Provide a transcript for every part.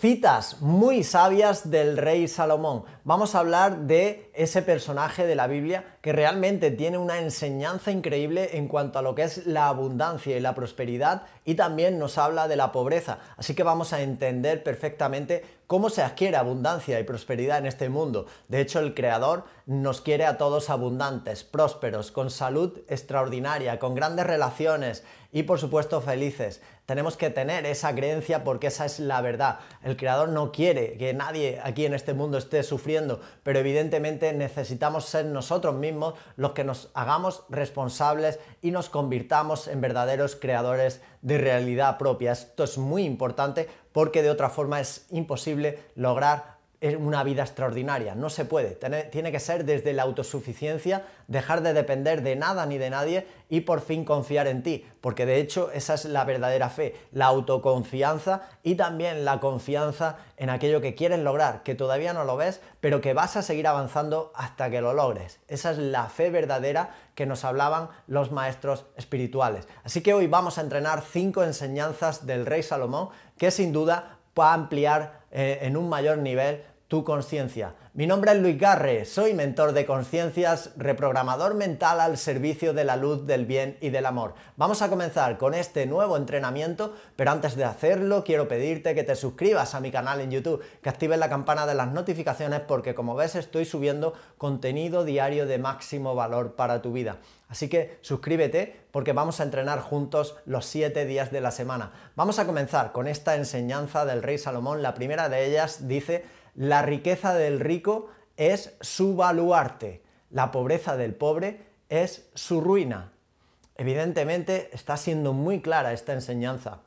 citas muy sabias del rey Salomón vamos a hablar de ese personaje de la Biblia que realmente tiene una enseñanza increíble en cuanto a lo que es la abundancia y la prosperidad y también nos habla de la pobreza. Así que vamos a entender perfectamente cómo se adquiere abundancia y prosperidad en este mundo. De hecho, el Creador nos quiere a todos abundantes, prósperos, con salud extraordinaria, con grandes relaciones y por supuesto felices. Tenemos que tener esa creencia porque esa es la verdad. El Creador no quiere que nadie aquí en este mundo esté sufriendo pero evidentemente necesitamos ser nosotros mismos los que nos hagamos responsables y nos convirtamos en verdaderos creadores de realidad propia. Esto es muy importante porque de otra forma es imposible lograr es una vida extraordinaria. No se puede. Tiene que ser desde la autosuficiencia, dejar de depender de nada ni de nadie y por fin confiar en ti. Porque de hecho esa es la verdadera fe, la autoconfianza y también la confianza en aquello que quieres lograr, que todavía no lo ves, pero que vas a seguir avanzando hasta que lo logres. Esa es la fe verdadera que nos hablaban los maestros espirituales. Así que hoy vamos a entrenar cinco enseñanzas del rey Salomón que sin duda va a ampliar eh, en un mayor nivel tu conciencia. Mi nombre es Luis Garre, soy mentor de conciencias, reprogramador mental al servicio de la luz, del bien y del amor. Vamos a comenzar con este nuevo entrenamiento, pero antes de hacerlo quiero pedirte que te suscribas a mi canal en YouTube, que actives la campana de las notificaciones porque como ves estoy subiendo contenido diario de máximo valor para tu vida. Así que suscríbete porque vamos a entrenar juntos los siete días de la semana. Vamos a comenzar con esta enseñanza del rey Salomón. La primera de ellas dice la riqueza del rico es su baluarte, la pobreza del pobre es su ruina. Evidentemente está siendo muy clara esta enseñanza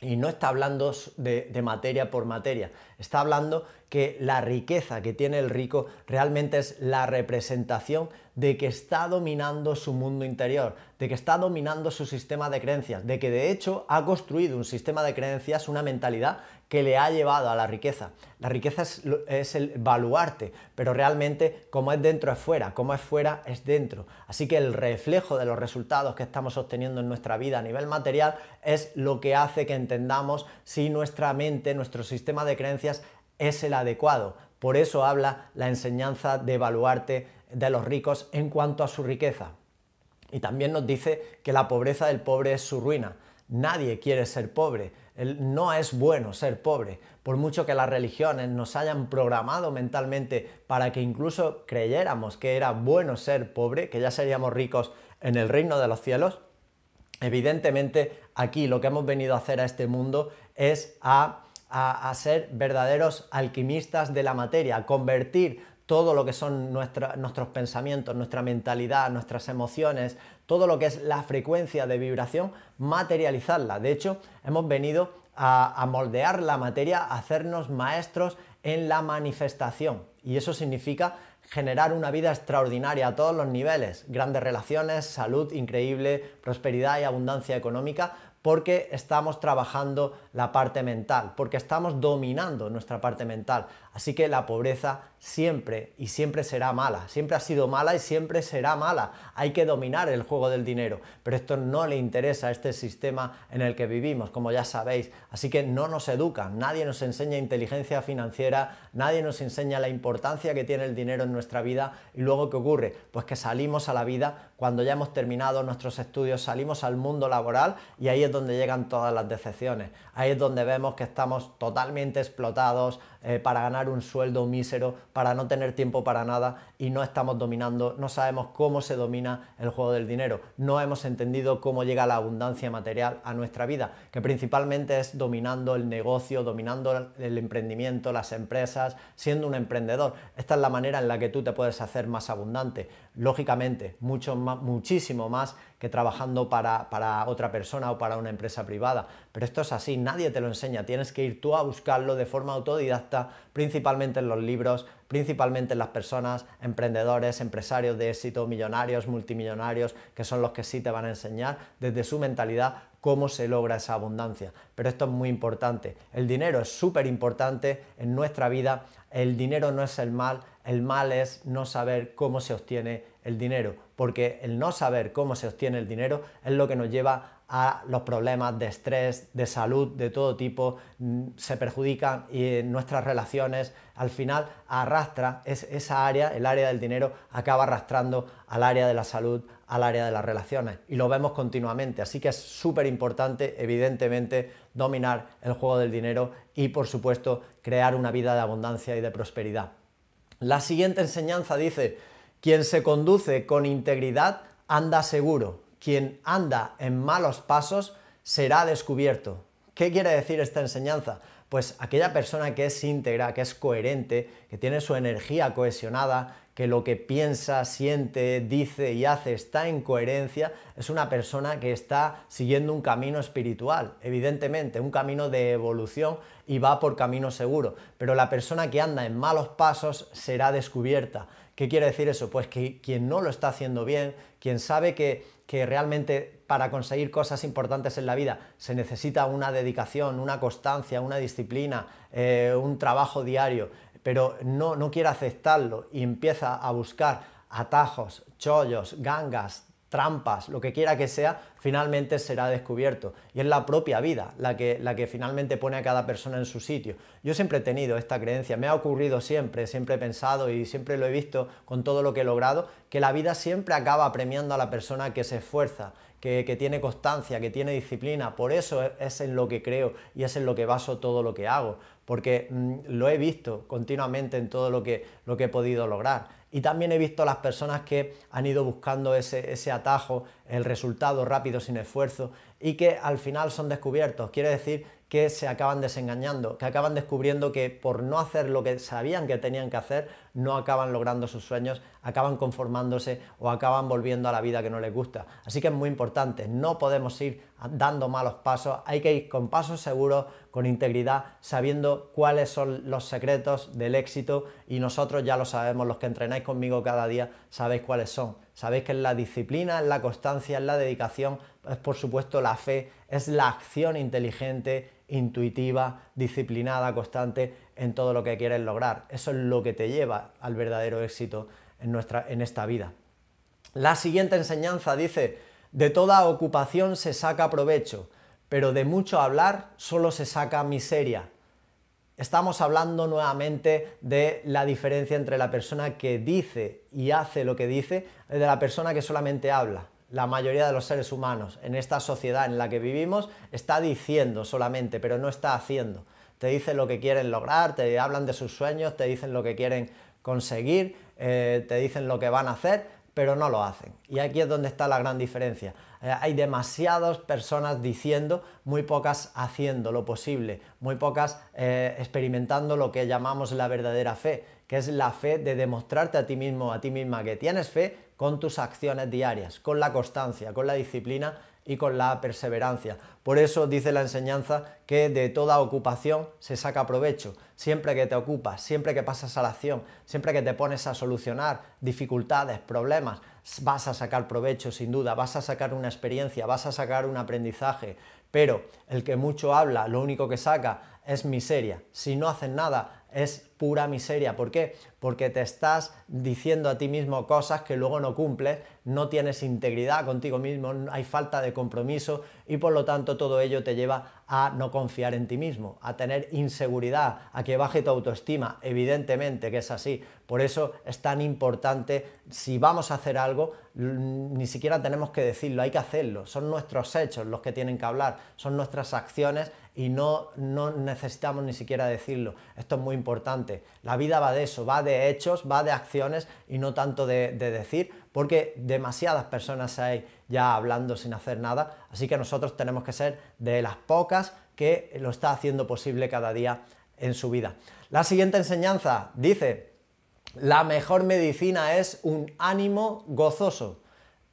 y no está hablando de, de, materia por materia, está hablando que la riqueza que tiene el rico realmente es la representación de que está dominando su mundo interior, de que está dominando su sistema de creencias, de que de hecho ha construido un sistema de creencias, una mentalidad que le ha llevado a la riqueza. La riqueza es, el baluarte, pero realmente como es dentro es fuera, como es fuera es dentro. Así que el reflejo de los resultados que estamos obteniendo en nuestra vida a nivel material es lo que hace que entendamos si nuestra mente, nuestro sistema de creencias es el adecuado. Por eso habla la enseñanza de baluarte de los ricos en cuanto a su riqueza. Y también nos dice que la pobreza del pobre es su ruina. Nadie quiere ser pobre no es bueno ser pobre, por mucho que las religiones nos hayan programado mentalmente para que incluso creyéramos que era bueno ser pobre, que ya seríamos ricos en el reino de los cielos. Evidentemente aquí lo que hemos venido a hacer a este mundo es a, ser verdaderos alquimistas de la materia, a convertir todo lo que son nuestros pensamientos, nuestra mentalidad, nuestras emociones, todo lo que es la frecuencia de vibración, materializarla. De hecho, hemos venido a, moldear la materia, a hacernos maestros en la manifestación. Y eso significa generar una vida extraordinaria a todos los niveles, grandes relaciones, salud increíble, prosperidad y abundancia económica, porque estamos trabajando la parte mental, porque estamos dominando nuestra parte mental. Así que la pobreza siempre y siempre será mala, siempre ha sido mala y siempre será mala. Hay que dominar el juego del dinero, pero esto no le interesa a este sistema en el que vivimos, como ya sabéis. Así que no nos educan, nadie nos enseña inteligencia financiera, nadie nos enseña la importancia que tiene el dinero en nuestra vida y luego ¿qué ocurre? Pues que salimos a la vida cuando ya hemos terminado nuestros estudios, salimos al mundo laboral y ahí es donde llegan todas las decepciones es donde vemos que estamos totalmente explotados, eh, para ganar un sueldo mísero, para no tener tiempo para nada y no estamos dominando, no sabemos cómo se domina el juego del dinero, no hemos entendido cómo llega la abundancia material a nuestra vida, que principalmente es dominando el negocio, dominando el emprendimiento, las empresas, siendo un emprendedor. Esta es la manera en la que tú te puedes hacer más abundante, lógicamente, mucho muchísimo más que trabajando para, para otra persona o para una empresa privada. Pero esto es así, nadie te lo enseña, tienes que ir tú a buscarlo de forma autodidacta principalmente en los libros, principalmente en las personas, emprendedores, empresarios de éxito, millonarios, multimillonarios, que son los que sí te van a enseñar desde su mentalidad cómo se logra esa abundancia. Pero esto es muy importante. El dinero es súper importante en nuestra vida. El dinero no es el mal, el mal es no saber cómo se obtiene el dinero, porque el no saber cómo se obtiene el dinero es lo que nos lleva a los problemas de estrés, de salud de todo tipo, mm, se perjudican y nuestras relaciones, al final arrastra es, esa área, el área del dinero, acaba arrastrando al área de la salud, al área de las relaciones y lo vemos continuamente, así que es súper importante evidentemente dominar el juego del dinero y por supuesto crear una vida de abundancia y de prosperidad. La siguiente enseñanza dice, quien se conduce con integridad anda seguro, quien anda en malos pasos será descubierto. ¿Qué quiere decir esta enseñanza? Pues aquella persona que es íntegra, que es coherente, que tiene su energía cohesionada, que lo que piensa, siente, dice y hace está en coherencia, es una persona que está siguiendo un camino espiritual, evidentemente, un camino de evolución y va por camino seguro. Pero la persona que anda en malos pasos será descubierta. ¿Qué quiere decir eso? Pues que quien no lo está haciendo bien, quien sabe que, realmente para conseguir cosas importantes en la vida se necesita una dedicación, una constancia, una disciplina, eh, un trabajo diario, pero no, no quiere aceptarlo y empieza a buscar atajos, chollos, gangas, trampas, lo que quiera que sea, finalmente será descubierto. Y es la propia vida la que, la que finalmente pone a cada persona en su sitio. Yo siempre he tenido esta creencia, me ha ocurrido siempre, siempre he pensado y siempre lo he visto con todo lo que he logrado, que la vida siempre acaba premiando a la persona que se esfuerza, que, tiene constancia, que tiene disciplina. Por eso es, en lo que creo y es en lo que baso todo lo que hago, porque mm, lo he visto continuamente en todo lo que, lo que he podido lograr. Y también he visto las personas que han ido buscando ese, ese atajo, el resultado rápido, sin esfuerzo, y que al final son descubiertos. Quiere decir que se acaban desengañando, que acaban descubriendo que por no hacer lo que sabían que tenían que hacer, no acaban logrando sus sueños, acaban conformándose o acaban volviendo a la vida que no les gusta. Así que es muy importante, no podemos ir dando malos pasos, hay que ir con pasos seguros, con integridad, sabiendo cuáles son los secretos del éxito y nosotros ya lo sabemos, los que entrenáis conmigo cada día sabéis cuáles son. Sabéis que es la disciplina, es la constancia, es la dedicación, es por supuesto la fe, es la acción inteligente, intuitiva, disciplinada, constante en todo lo que quieres lograr. Eso es lo que te lleva al verdadero éxito en, nuestra, en esta vida. La siguiente enseñanza dice, de toda ocupación se saca provecho, pero de mucho hablar solo se saca miseria. Estamos hablando nuevamente de la diferencia entre la persona que dice y hace lo que dice de la persona que solamente habla. La mayoría de los seres humanos en esta sociedad en la que vivimos está diciendo solamente, pero no está haciendo te dicen lo que quieren lograr, te hablan de sus sueños, te dicen lo que quieren conseguir, eh, te dicen lo que van a hacer, pero no lo hacen. Y aquí es donde está la gran diferencia. Eh, hay demasiadas personas diciendo, muy pocas haciendo lo posible, muy pocas eh, experimentando lo que llamamos la verdadera fe, que es la fe de demostrarte a ti mismo, a ti misma que tienes fe con tus acciones diarias, con la constancia, con la disciplina y con la perseverancia. Por eso dice la enseñanza que de toda ocupación se saca provecho. Siempre que te ocupas, siempre que pasas a la acción, siempre que te pones a solucionar dificultades, problemas, vas a sacar provecho sin duda, vas a sacar una experiencia, vas a sacar un aprendizaje. Pero el que mucho habla, lo único que saca es miseria. Si no hacen nada, es pura miseria. ¿Por qué? Porque te estás diciendo a ti mismo cosas que luego no cumples, no tienes integridad contigo mismo, hay falta de compromiso y por lo tanto todo ello te lleva a no confiar en ti mismo, a tener inseguridad, a que baje tu autoestima. Evidentemente que es así. Por eso es tan importante, si vamos a hacer algo, ni siquiera tenemos que decirlo, hay que hacerlo. Son nuestros hechos los que tienen que hablar, son nuestras acciones y no, no necesitamos ni siquiera decirlo. Esto es muy importante. La vida va de eso, va de hechos, va de acciones y no tanto de decir, porque demasiadas personas hay ya hablando sin hacer nada, así que nosotros tenemos que ser de las pocas que lo está haciendo posible cada día en su vida. La siguiente enseñanza dice, la mejor medicina es un ánimo gozoso.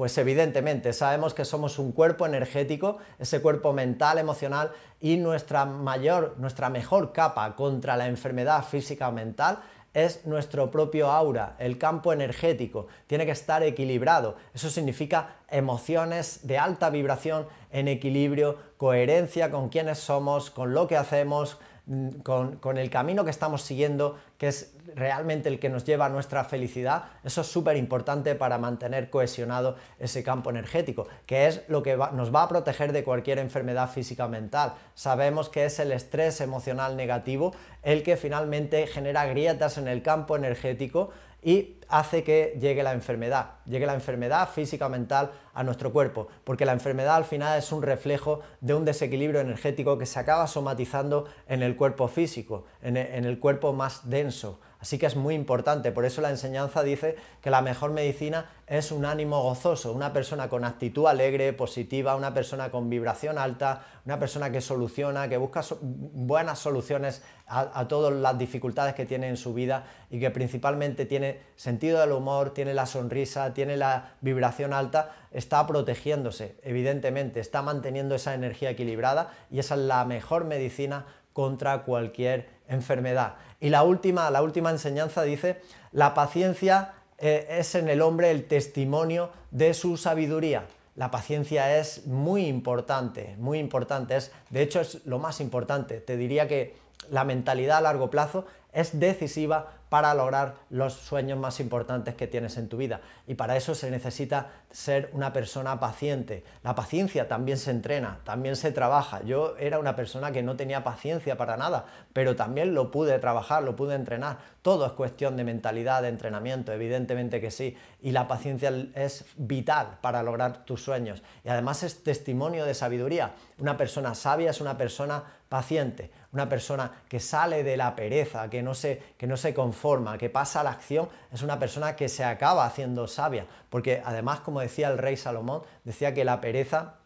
Pues evidentemente sabemos que somos un cuerpo energético, ese cuerpo mental, emocional y nuestra mayor, nuestra mejor capa contra la enfermedad física o mental es nuestro propio aura, el campo energético, tiene que estar equilibrado. Eso significa emociones de alta vibración en equilibrio, coherencia con quienes somos, con lo que hacemos, Mm, con, el camino que estamos siguiendo, que es realmente el que nos lleva a nuestra felicidad, eso es súper importante para mantener cohesionado ese campo energético, que es lo que nos va a proteger de cualquier enfermedad física mental. Sabemos que es el estrés emocional negativo el que finalmente genera grietas en el campo energético y hace que llegue la enfermedad, llegue la enfermedad física o mental a nuestro cuerpo, porque la enfermedad al final es un reflejo de un desequilibrio energético que se acaba somatizando en el cuerpo físico, en e, el cuerpo más denso, Así que es muy importante, por eso la enseñanza dice que la mejor medicina es un ánimo gozoso, una persona con actitud alegre, positiva, una persona con vibración alta, una persona que soluciona, que busca buenas soluciones a, a, todas las dificultades que tiene en su vida y que principalmente tiene sentido del humor, tiene la sonrisa, tiene la vibración alta, está protegiéndose, evidentemente, está manteniendo esa energía equilibrada y esa es la mejor medicina contra cualquier enfermedad. Y la última, la última enseñanza dice, la paciencia eh, es en el hombre el testimonio de su sabiduría. La paciencia es muy importante, muy importante. Es, de hecho, es lo más importante. Te diría que la mentalidad a largo plazo es decisiva para lograr los sueños más importantes que tienes en tu vida. Y para eso se necesita ser una persona paciente. La paciencia también se entrena, también se trabaja. Yo era una persona que no tenía paciencia para nada, pero también lo pude trabajar, lo pude entrenar. Todo es cuestión de mentalidad, de entrenamiento, evidentemente que sí. Y la paciencia es vital para lograr tus sueños. Y además es testimonio de sabiduría. Una persona sabia es una persona paciente, una persona que sale de la pereza, que que no se, no se conforma, que pasa a la acción, es una persona que se acaba haciendo sabia, porque además, como decía el rey Salomón, decía que la pereza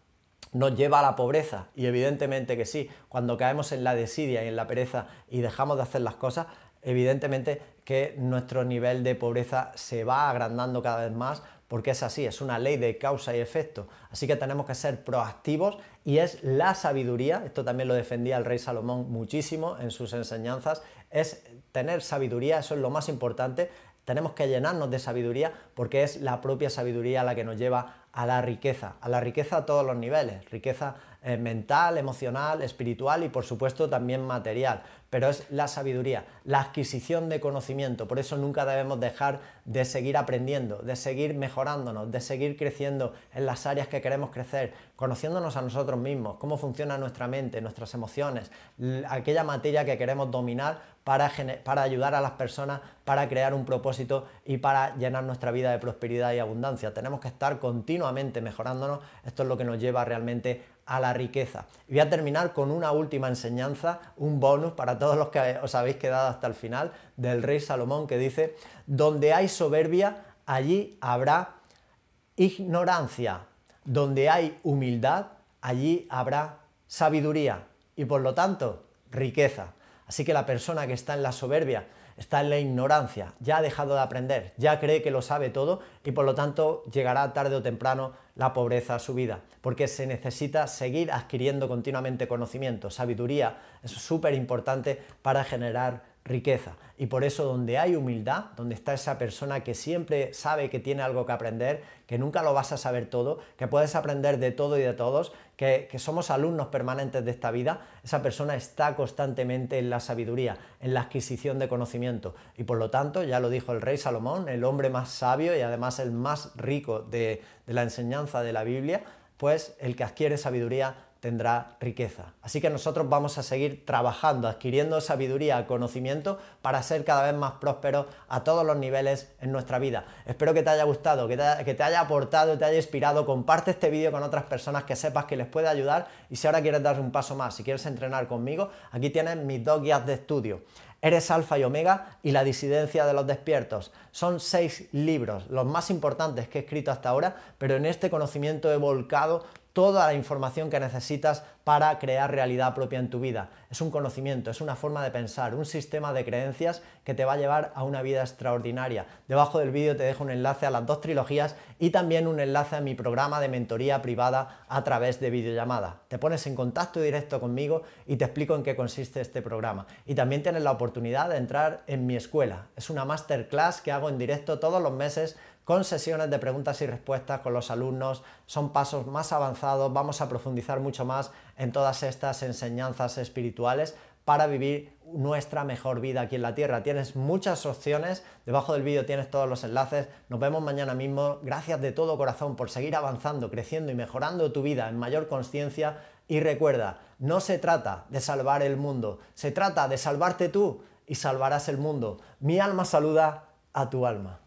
nos lleva a la pobreza. Y evidentemente que sí, cuando caemos en la desidia y en la pereza y dejamos de hacer las cosas, evidentemente que nuestro nivel de pobreza se va agrandando cada vez más porque es así, es una ley de causa y efecto. Así que tenemos que ser proactivos y es la sabiduría, esto también lo defendía el rey Salomón muchísimo en sus enseñanzas, es tener sabiduría, eso es lo más importante. Tenemos que llenarnos de sabiduría porque es la propia sabiduría la que nos lleva a la riqueza, a la riqueza a todos los niveles, riqueza eh, mental, emocional, espiritual y por supuesto también material pero es la sabiduría, la adquisición de conocimiento. Por eso nunca debemos dejar de seguir aprendiendo, de seguir mejorándonos, de seguir creciendo en las áreas que queremos crecer, conociéndonos a nosotros mismos, cómo funciona nuestra mente, nuestras emociones, aquella materia que queremos dominar para, para ayudar a las personas, para crear un propósito y para llenar nuestra vida de prosperidad y abundancia. Tenemos que estar continuamente mejorándonos. Esto es lo que nos lleva realmente a la riqueza. voy a terminar con una última enseñanza, un bonus para todos todos los que os habéis quedado hasta el final, del rey Salomón que dice, donde hay soberbia, allí habrá ignorancia, donde hay humildad, allí habrá sabiduría y por lo tanto riqueza. Así que la persona que está en la soberbia, está en la ignorancia, ya ha dejado de aprender, ya cree que lo sabe todo y por lo tanto llegará tarde o temprano la pobreza a su vida, porque se necesita seguir adquiriendo continuamente conocimiento, sabiduría, es súper importante para generar riqueza. Y por eso donde hay humildad, donde está esa persona que siempre sabe que tiene algo que aprender, que nunca lo vas a saber todo, que puedes aprender de todo y de todos, que, somos alumnos permanentes de esta vida, esa persona está constantemente en la sabiduría, en la adquisición de conocimiento. Y por lo tanto, ya lo dijo el rey Salomón, el hombre más sabio y además el más rico de, de la enseñanza de la Biblia, pues el que adquiere sabiduría tendrá riqueza. Así que nosotros vamos a seguir trabajando, adquiriendo sabiduría, conocimiento para ser cada vez más prósperos a todos los niveles en nuestra vida. Espero que te haya gustado, que te haya, aportado, te haya inspirado. Comparte este vídeo con otras personas que sepas que les puede ayudar y si ahora quieres dar un paso más, si quieres entrenar conmigo, aquí tienes mis dos guías de estudio. Eres Alfa y Omega y La disidencia de los despiertos. Son seis libros, los más importantes que he escrito hasta ahora, pero en este conocimiento he volcado toda la información que necesitas para crear realidad propia en tu vida. Es un conocimiento, es una forma de pensar, un sistema de creencias que te va a llevar a una vida extraordinaria. Debajo del vídeo te dejo un enlace a las dos trilogías y también un enlace a mi programa de mentoría privada a través de videollamada. Te pones en contacto directo conmigo y te explico en qué consiste este programa. Y también tienes la oportunidad de entrar en mi escuela. Es una masterclass que hago en directo todos los meses con sesiones de preguntas y respuestas con los alumnos. Son pasos más avanzados, vamos a profundizar mucho más en todas estas enseñanzas espirituales para vivir nuestra mejor vida aquí en la Tierra. Tienes muchas opciones, debajo del vídeo tienes todos los enlaces, nos vemos mañana mismo, gracias de todo corazón por seguir avanzando, creciendo y mejorando tu vida en mayor conciencia y recuerda, no se trata de salvar el mundo, se trata de salvarte tú y salvarás el mundo. Mi alma saluda a tu alma.